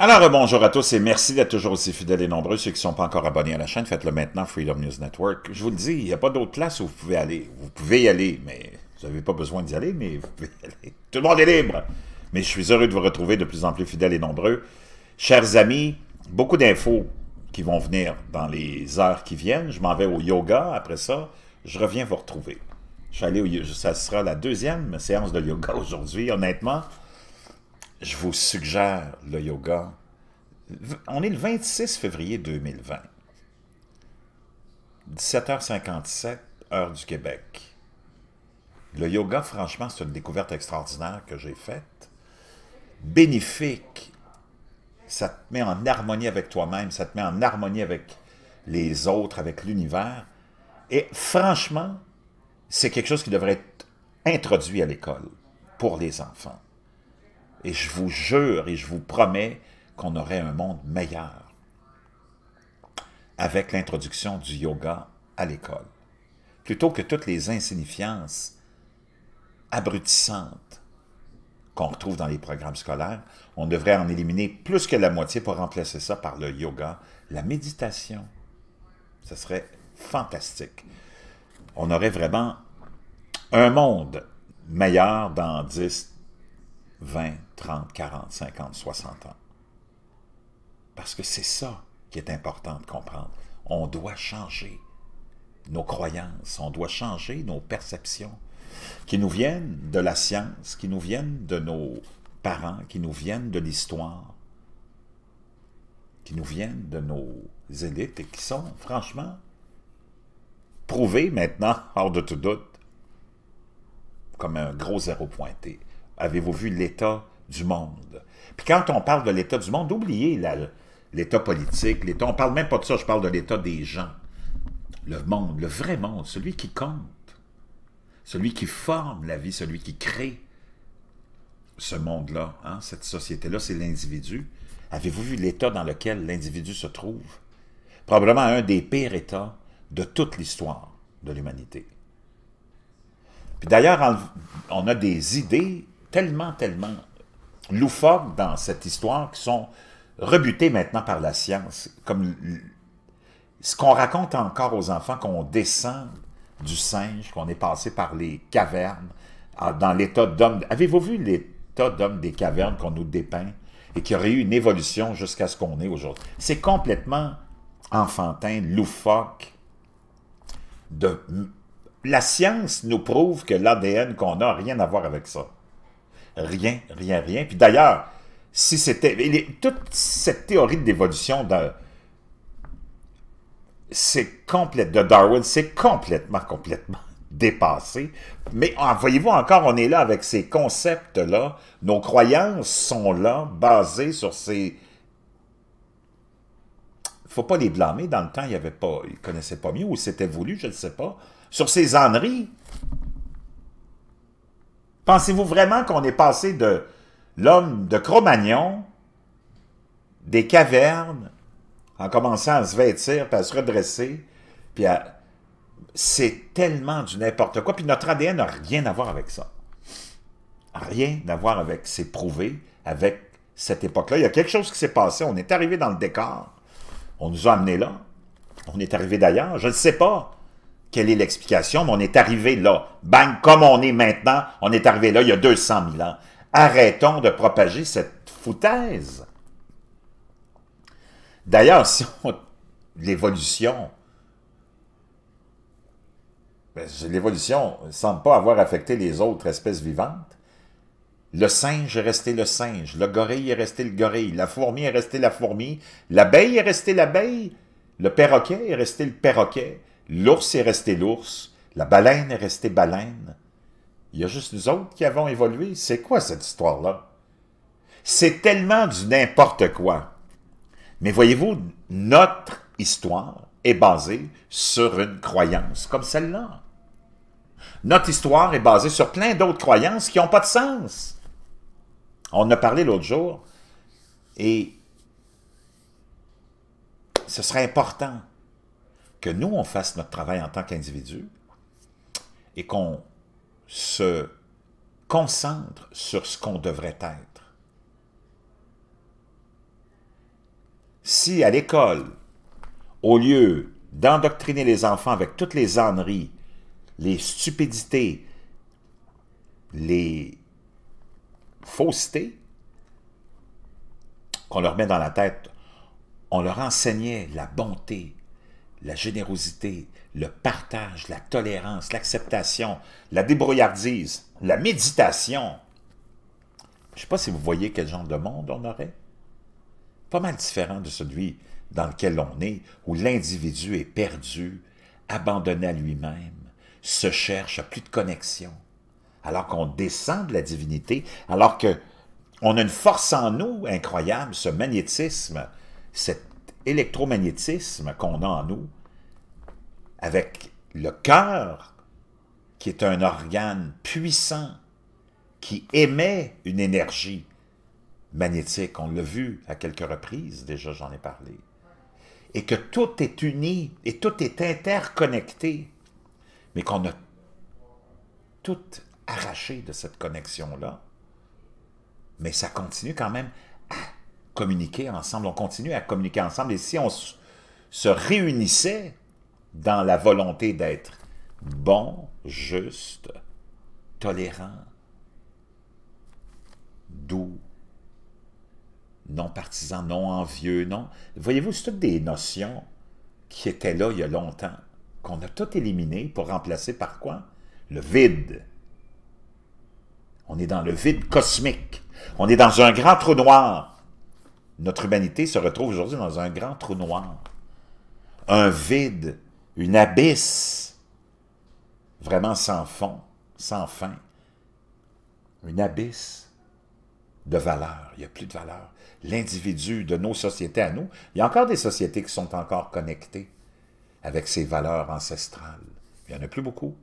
Alors, bonjour à tous et merci d'être toujours aussi fidèles et nombreux. Ceux qui ne sont pas encore abonnés à la chaîne, faites-le maintenant, Freedom News Network. Je vous le dis, il n'y a pas d'autre place où vous pouvez aller. Vous pouvez y aller, mais vous n'avez pas besoin d'y aller, mais vous pouvez y aller. Tout le monde est libre! Mais je suis heureux de vous retrouver de plus en plus fidèles et nombreux. Chers amis, beaucoup d'infos qui vont venir dans les heures qui viennent. Je m'en vais au yoga après ça. Je reviens vous retrouver. Je suis allé au, ça sera la deuxième séance de yoga aujourd'hui, honnêtement je vous suggère le yoga. On est le 26 février 2020. 17h57, heure du Québec. Le yoga, franchement, c'est une découverte extraordinaire que j'ai faite. Bénéfique. Ça te met en harmonie avec toi-même, ça te met en harmonie avec les autres, avec l'univers. Et franchement, c'est quelque chose qui devrait être introduit à l'école pour les enfants. Et je vous jure et je vous promets qu'on aurait un monde meilleur avec l'introduction du yoga à l'école. Plutôt que toutes les insignifiances abrutissantes qu'on retrouve dans les programmes scolaires, on devrait en éliminer plus que la moitié pour remplacer ça par le yoga, la méditation. Ce serait fantastique. On aurait vraiment un monde meilleur dans 10, 20, 30, 40, 50, 60 ans. Parce que c'est ça qui est important de comprendre. On doit changer nos croyances, on doit changer nos perceptions qui nous viennent de la science, qui nous viennent de nos parents, qui nous viennent de l'histoire, qui nous viennent de nos élites et qui sont franchement prouvées maintenant, hors de tout doute, comme un gros zéro pointé avez-vous vu l'état du monde? Puis quand on parle de l'état du monde, oubliez l'état politique, l'état, on ne parle même pas de ça, je parle de l'état des gens. Le monde, le vrai monde, celui qui compte, celui qui forme la vie, celui qui crée ce monde-là, hein, cette société-là, c'est l'individu. Avez-vous vu l'état dans lequel l'individu se trouve? Probablement un des pires états de toute l'histoire de l'humanité. Puis d'ailleurs, on a des idées tellement, tellement loufoques dans cette histoire qui sont rebutées maintenant par la science. Comme ce qu'on raconte encore aux enfants, qu'on descend du singe, qu'on est passé par les cavernes, dans l'état d'homme. Avez-vous vu l'état d'homme des cavernes qu'on nous dépeint et qui aurait eu une évolution jusqu'à ce qu'on est aujourd'hui? C'est complètement enfantin, loufoque. De... La science nous prouve que l'ADN qu'on a n'a rien à voir avec ça. Rien, rien, rien. Puis d'ailleurs, si c'était... Toute cette théorie de l'évolution de c'est complète de Darwin, c'est complètement, complètement dépassé. Mais ah, voyez-vous encore, on est là avec ces concepts-là. Nos croyances sont là, basées sur ces... faut pas les blâmer. Dans le temps, il y avait pas, ils connaissaient pas mieux ou c'était voulu, je ne sais pas. Sur ces âneries Pensez-vous vraiment qu'on est passé de l'homme de Cro-Magnon, des cavernes, en commençant à se vêtir, puis à se redresser, puis à... C'est tellement du n'importe quoi, puis notre ADN n'a rien à voir avec ça. Rien à voir avec, c'est prouvé, avec cette époque-là. Il y a quelque chose qui s'est passé, on est arrivé dans le décor, on nous a amenés là, on est arrivé d'ailleurs, je ne sais pas quelle est l'explication, mais on est arrivé là. Bang, comme on est maintenant, on est arrivé là il y a 200 000 ans. Arrêtons de propager cette foutaise. D'ailleurs, si on... L'évolution... Ben, l'évolution ne semble pas avoir affecté les autres espèces vivantes. Le singe est resté le singe, le gorille est resté le gorille, la fourmi est restée la fourmi, l'abeille est restée l'abeille, le perroquet est resté le perroquet, L'ours est resté l'ours, la baleine est restée baleine. Il y a juste nous autres qui avons évolué. C'est quoi cette histoire-là? C'est tellement du n'importe quoi. Mais voyez-vous, notre histoire est basée sur une croyance comme celle-là. Notre histoire est basée sur plein d'autres croyances qui n'ont pas de sens. On en a parlé l'autre jour et ce serait important que nous, on fasse notre travail en tant qu'individu et qu'on se concentre sur ce qu'on devrait être. Si à l'école, au lieu d'endoctriner les enfants avec toutes les âneries, les stupidités, les faussetés qu'on leur met dans la tête, on leur enseignait la bonté, la générosité, le partage, la tolérance, l'acceptation, la débrouillardise, la méditation. Je ne sais pas si vous voyez quel genre de monde on aurait. Pas mal différent de celui dans lequel on est, où l'individu est perdu, abandonné à lui-même, se cherche, à plus de connexion. Alors qu'on descend de la divinité, alors que on a une force en nous incroyable, ce magnétisme, cette électromagnétisme qu'on a en nous, avec le cœur, qui est un organe puissant, qui émet une énergie magnétique, on l'a vu à quelques reprises, déjà j'en ai parlé, et que tout est uni et tout est interconnecté, mais qu'on a tout arraché de cette connexion-là, mais ça continue quand même à communiquer ensemble, on continue à communiquer ensemble. Et si on se réunissait dans la volonté d'être bon, juste, tolérant, doux, non partisan, non envieux, non... Voyez-vous, c'est toutes des notions qui étaient là il y a longtemps, qu'on a toutes éliminées pour remplacer par quoi? Le vide. On est dans le vide cosmique. On est dans un grand trou noir notre humanité se retrouve aujourd'hui dans un grand trou noir, un vide, une abysse, vraiment sans fond, sans fin, une abysse de valeur. Il n'y a plus de valeur. L'individu de nos sociétés à nous, il y a encore des sociétés qui sont encore connectées avec ces valeurs ancestrales. Il n'y en a plus beaucoup.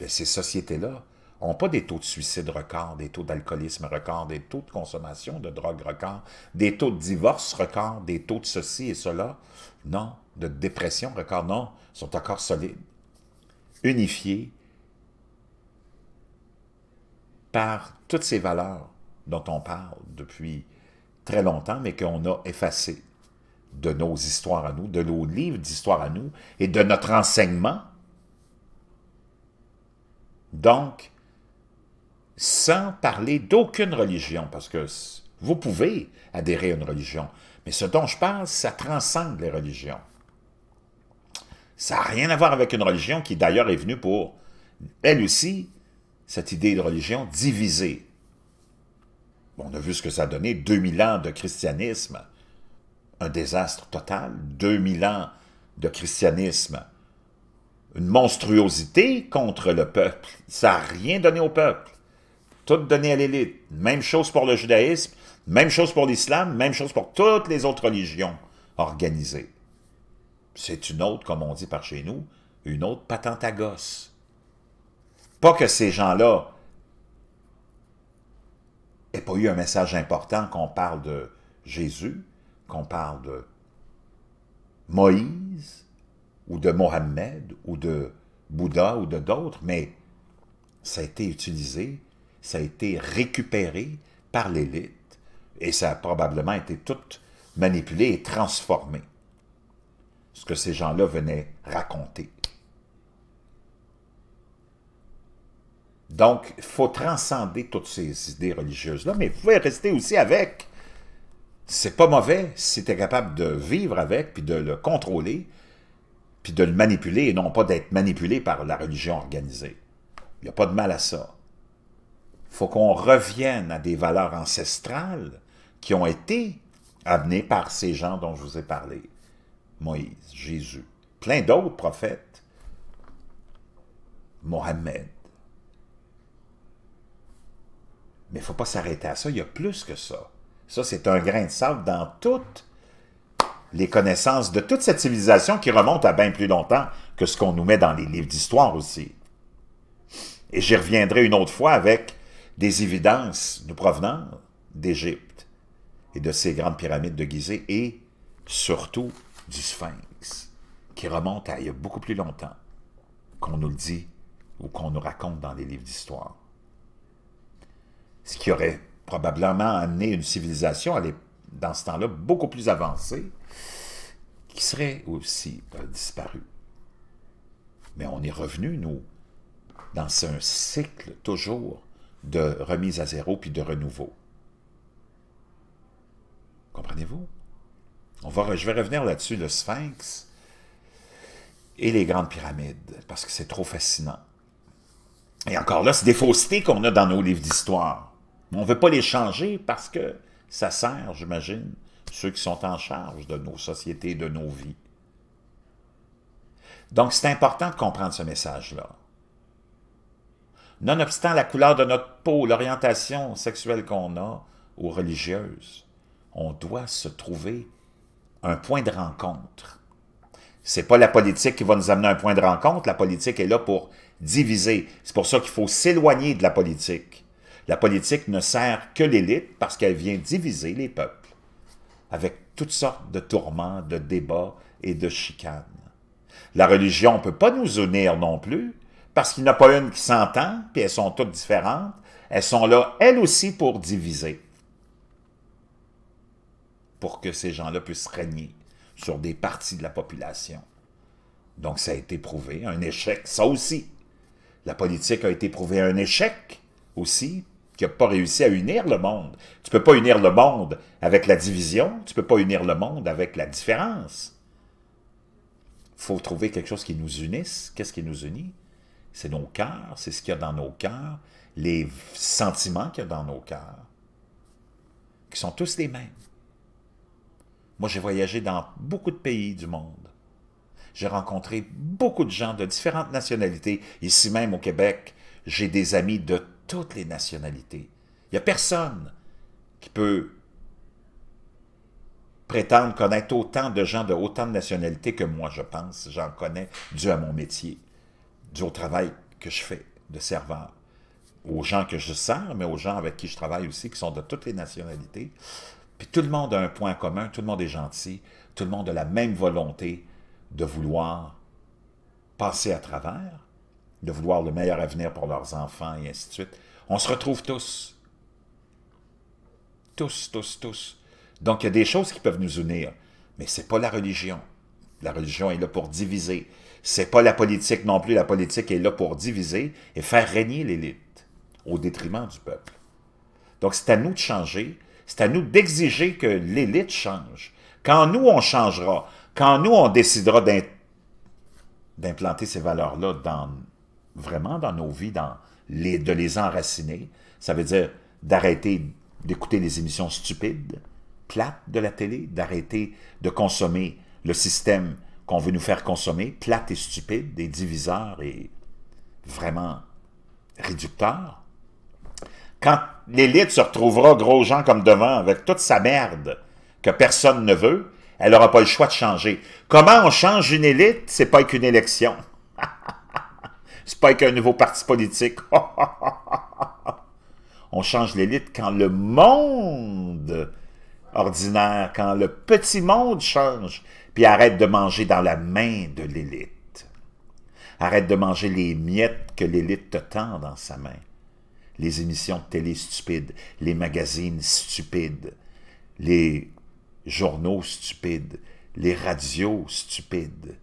Mais ces sociétés-là ont pas des taux de suicide record, des taux d'alcoolisme record, des taux de consommation de drogue record, des taux de divorce record, des taux de ceci et cela. Non, de dépression record, non, sont encore solides, unifiés par toutes ces valeurs dont on parle depuis très longtemps, mais qu'on a effacées de nos histoires à nous, de nos livres d'histoire à nous et de notre enseignement. Donc, sans parler d'aucune religion, parce que vous pouvez adhérer à une religion, mais ce dont je parle, ça transcende les religions. Ça n'a rien à voir avec une religion qui d'ailleurs est venue pour, elle aussi, cette idée de religion divisée. on a vu ce que ça a donné, 2000 ans de christianisme, un désastre total, 2000 ans de christianisme, une monstruosité contre le peuple, ça n'a rien donné au peuple toutes données à l'élite. Même chose pour le judaïsme, même chose pour l'islam, même chose pour toutes les autres religions organisées. C'est une autre, comme on dit par chez nous, une autre patente à gosse. Pas que ces gens-là n'aient pas eu un message important qu'on parle de Jésus, qu'on parle de Moïse, ou de Mohammed, ou de Bouddha, ou de d'autres, mais ça a été utilisé ça a été récupéré par l'élite et ça a probablement été tout manipulé et transformé. Ce que ces gens-là venaient raconter. Donc, il faut transcender toutes ces idées religieuses-là, mais vous pouvez rester aussi avec. C'est pas mauvais si tu es capable de vivre avec, puis de le contrôler, puis de le manipuler, et non pas d'être manipulé par la religion organisée. Il n'y a pas de mal à ça faut qu'on revienne à des valeurs ancestrales qui ont été amenées par ces gens dont je vous ai parlé. Moïse, Jésus, plein d'autres prophètes, Mohammed. Mais il ne faut pas s'arrêter à ça, il y a plus que ça. Ça, c'est un grain de sable dans toutes les connaissances de toute cette civilisation qui remonte à bien plus longtemps que ce qu'on nous met dans les livres d'histoire aussi. Et j'y reviendrai une autre fois avec des évidences nous provenant d'Égypte et de ces grandes pyramides de Gizeh et surtout du Sphinx, qui remonte à il y a beaucoup plus longtemps qu'on nous le dit ou qu'on nous raconte dans les livres d'histoire. Ce qui aurait probablement amené une civilisation, elle dans ce temps-là, beaucoup plus avancée, qui serait aussi euh, disparue. Mais on est revenu, nous, dans un cycle toujours de remise à zéro puis de renouveau. Comprenez-vous? On va, je vais revenir là-dessus, le sphinx et les grandes pyramides, parce que c'est trop fascinant. Et encore là, c'est des faussetés qu'on a dans nos livres d'histoire. On ne veut pas les changer parce que ça sert, j'imagine, ceux qui sont en charge de nos sociétés, de nos vies. Donc, c'est important de comprendre ce message-là nonobstant la couleur de notre peau, l'orientation sexuelle qu'on a ou religieuse, on doit se trouver un point de rencontre. Ce n'est pas la politique qui va nous amener un point de rencontre. La politique est là pour diviser. C'est pour ça qu'il faut s'éloigner de la politique. La politique ne sert que l'élite parce qu'elle vient diviser les peuples avec toutes sortes de tourments, de débats et de chicanes. La religion ne peut pas nous unir non plus parce qu'il n'y en a pas une qui s'entend, puis elles sont toutes différentes. Elles sont là, elles aussi, pour diviser. Pour que ces gens-là puissent régner sur des parties de la population. Donc, ça a été prouvé, un échec, ça aussi. La politique a été prouvée un échec aussi, qui n'a pas réussi à unir le monde. Tu ne peux pas unir le monde avec la division, tu ne peux pas unir le monde avec la différence. Il faut trouver quelque chose qui nous unisse. Qu'est-ce qui nous unit? C'est nos cœurs, c'est ce qu'il y a dans nos cœurs, les sentiments qu'il y a dans nos cœurs, qui sont tous les mêmes. Moi, j'ai voyagé dans beaucoup de pays du monde. J'ai rencontré beaucoup de gens de différentes nationalités. Ici même au Québec, j'ai des amis de toutes les nationalités. Il n'y a personne qui peut prétendre connaître autant de gens de autant de nationalités que moi, je pense. J'en connais dû à mon métier du au travail que je fais de serveur, aux gens que je sers, mais aux gens avec qui je travaille aussi, qui sont de toutes les nationalités. Puis tout le monde a un point commun, tout le monde est gentil, tout le monde a la même volonté de vouloir passer à travers, de vouloir le meilleur avenir pour leurs enfants et ainsi de suite. On se retrouve tous. Tous, tous, tous. Donc, il y a des choses qui peuvent nous unir, mais ce n'est pas la religion. La religion est là pour diviser. C'est pas la politique non plus. La politique est là pour diviser et faire régner l'élite au détriment du peuple. Donc, c'est à nous de changer. C'est à nous d'exiger que l'élite change. Quand nous, on changera, quand nous, on décidera d'implanter ces valeurs-là dans, vraiment dans nos vies, dans les, de les enraciner, ça veut dire d'arrêter d'écouter les émissions stupides, plates de la télé, d'arrêter de consommer le système qu'on veut nous faire consommer, plates et stupide, des diviseurs et vraiment réducteurs. Quand l'élite se retrouvera gros gens comme devant avec toute sa merde que personne ne veut, elle n'aura pas le choix de changer. Comment on change une élite? C'est pas une élection. C'est pas un nouveau parti politique. on change l'élite quand le monde ordinaire, quand le petit monde change puis arrête de manger dans la main de l'élite. Arrête de manger les miettes que l'élite te tend dans sa main. Les émissions de télé stupides, les magazines stupides, les journaux stupides, les radios stupides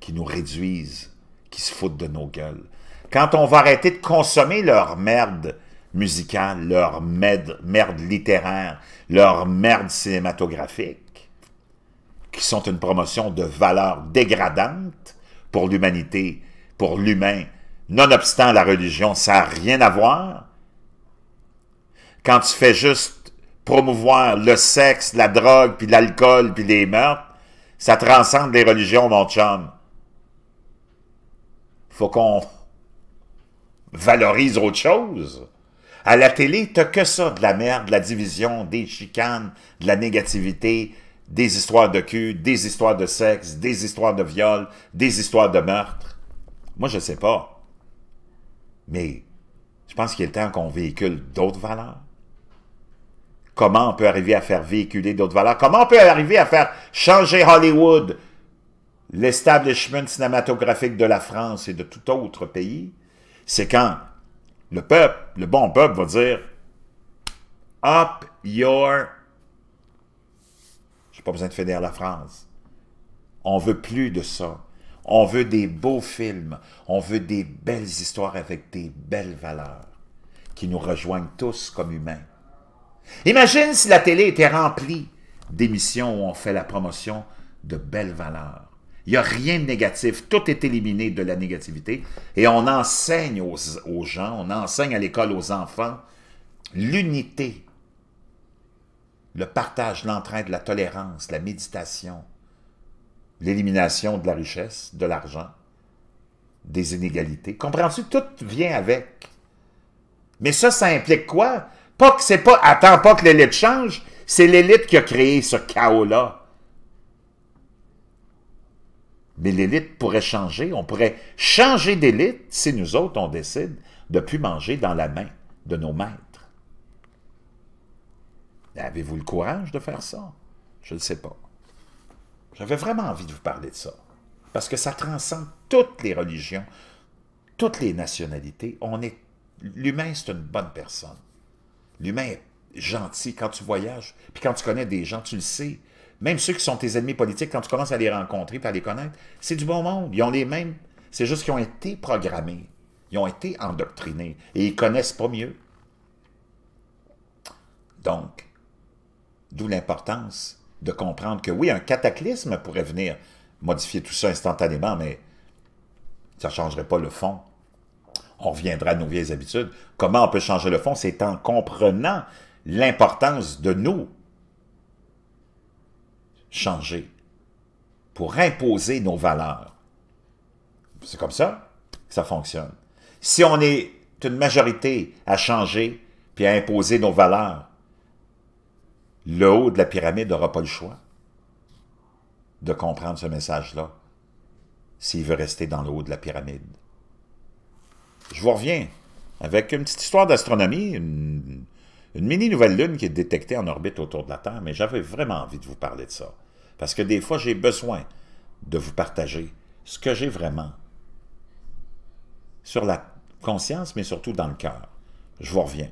qui nous réduisent, qui se foutent de nos gueules. Quand on va arrêter de consommer leur merde musicale, leur merde, merde littéraire, leur merde cinématographique, qui sont une promotion de valeurs dégradantes pour l'humanité, pour l'humain, nonobstant la religion, ça n'a rien à voir. Quand tu fais juste promouvoir le sexe, la drogue, puis l'alcool, puis les meurtres, ça transcende les religions, mon chum. Faut qu'on valorise autre chose. À la télé, t'as que ça, de la merde, de la division, des chicanes, de la négativité, des histoires de cul, des histoires de sexe, des histoires de viol, des histoires de meurtre. Moi, je ne sais pas. Mais je pense qu'il est temps qu'on véhicule d'autres valeurs. Comment on peut arriver à faire véhiculer d'autres valeurs? Comment on peut arriver à faire changer Hollywood, l'establishment cinématographique de la France et de tout autre pays? C'est quand le peuple, le bon peuple va dire « Up your pas besoin de finir la phrase. On veut plus de ça. On veut des beaux films. On veut des belles histoires avec des belles valeurs qui nous rejoignent tous comme humains. Imagine si la télé était remplie d'émissions où on fait la promotion de belles valeurs. Il n'y a rien de négatif. Tout est éliminé de la négativité. Et on enseigne aux gens, on enseigne à l'école aux enfants l'unité le partage, l'entraide, la tolérance, la méditation, l'élimination de la richesse, de l'argent, des inégalités. Comprends-tu? Tout vient avec. Mais ça, ça implique quoi? Pas que c'est pas... Attends pas que l'élite change, c'est l'élite qui a créé ce chaos-là. Mais l'élite pourrait changer. On pourrait changer d'élite si nous autres, on décide de ne plus manger dans la main de nos maîtres. Avez-vous le courage de faire ça? Je ne sais pas. J'avais vraiment envie de vous parler de ça, parce que ça transcende toutes les religions, toutes les nationalités. On est L'humain, c'est une bonne personne. L'humain est gentil quand tu voyages, puis quand tu connais des gens, tu le sais. Même ceux qui sont tes ennemis politiques, quand tu commences à les rencontrer, puis à les connaître, c'est du bon monde. Ils ont les mêmes. C'est juste qu'ils ont été programmés. Ils ont été endoctrinés. Et ils connaissent pas mieux. Donc, D'où l'importance de comprendre que oui, un cataclysme pourrait venir modifier tout ça instantanément, mais ça ne changerait pas le fond. On reviendra à nos vieilles habitudes. Comment on peut changer le fond? C'est en comprenant l'importance de nous changer pour imposer nos valeurs. C'est comme ça que ça fonctionne. Si on est une majorité à changer puis à imposer nos valeurs, le haut de la pyramide n'aura pas le choix de comprendre ce message-là s'il veut rester dans le haut de la pyramide. Je vous reviens avec une petite histoire d'astronomie, une, mini-nouvelle lune qui est détectée en orbite autour de la Terre, mais j'avais vraiment envie de vous parler de ça. Parce que des fois, j'ai besoin de vous partager ce que j'ai vraiment sur la conscience, mais surtout dans le cœur. Je vous reviens.